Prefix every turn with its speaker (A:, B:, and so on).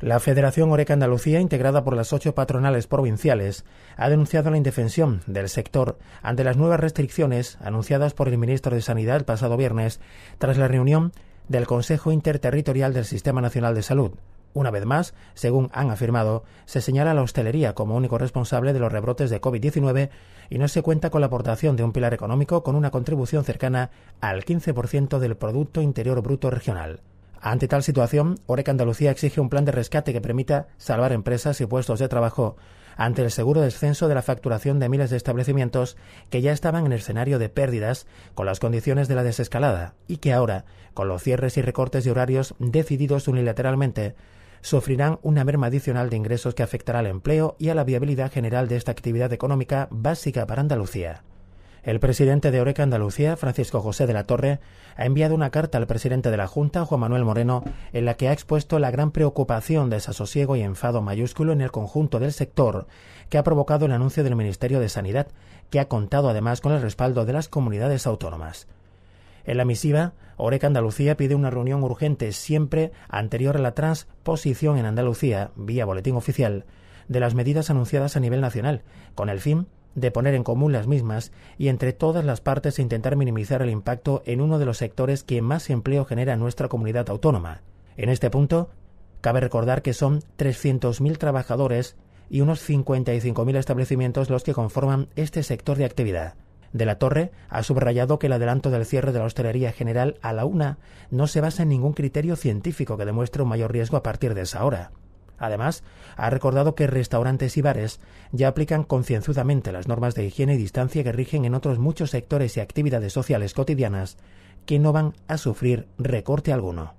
A: La Federación Oreca Andalucía, integrada por las ocho patronales provinciales, ha denunciado la indefensión del sector ante las nuevas restricciones anunciadas por el ministro de Sanidad el pasado viernes tras la reunión del Consejo Interterritorial del Sistema Nacional de Salud. Una vez más, según han afirmado, se señala a la hostelería como único responsable de los rebrotes de COVID-19 y no se cuenta con la aportación de un pilar económico con una contribución cercana al 15% del Producto Interior Bruto Regional. Ante tal situación, Oreca Andalucía exige un plan de rescate que permita salvar empresas y puestos de trabajo ante el seguro descenso de la facturación de miles de establecimientos que ya estaban en el escenario de pérdidas con las condiciones de la desescalada y que ahora, con los cierres y recortes de horarios decididos unilateralmente, sufrirán una merma adicional de ingresos que afectará al empleo y a la viabilidad general de esta actividad económica básica para Andalucía. El presidente de Oreca Andalucía, Francisco José de la Torre, ha enviado una carta al presidente de la Junta, Juan Manuel Moreno, en la que ha expuesto la gran preocupación, desasosiego y enfado mayúsculo en el conjunto del sector que ha provocado el anuncio del Ministerio de Sanidad, que ha contado además con el respaldo de las comunidades autónomas. En la misiva, Oreca Andalucía pide una reunión urgente siempre anterior a la transposición en Andalucía, vía boletín oficial, de las medidas anunciadas a nivel nacional, con el fin de poner en común las mismas y entre todas las partes e intentar minimizar el impacto en uno de los sectores que más empleo genera en nuestra comunidad autónoma. En este punto, cabe recordar que son 300.000 trabajadores y unos 55.000 establecimientos los que conforman este sector de actividad. De la Torre ha subrayado que el adelanto del cierre de la hostelería general a la una no se basa en ningún criterio científico que demuestre un mayor riesgo a partir de esa hora. Además, ha recordado que restaurantes y bares ya aplican concienzudamente las normas de higiene y distancia que rigen en otros muchos sectores y actividades sociales cotidianas que no van a sufrir recorte alguno.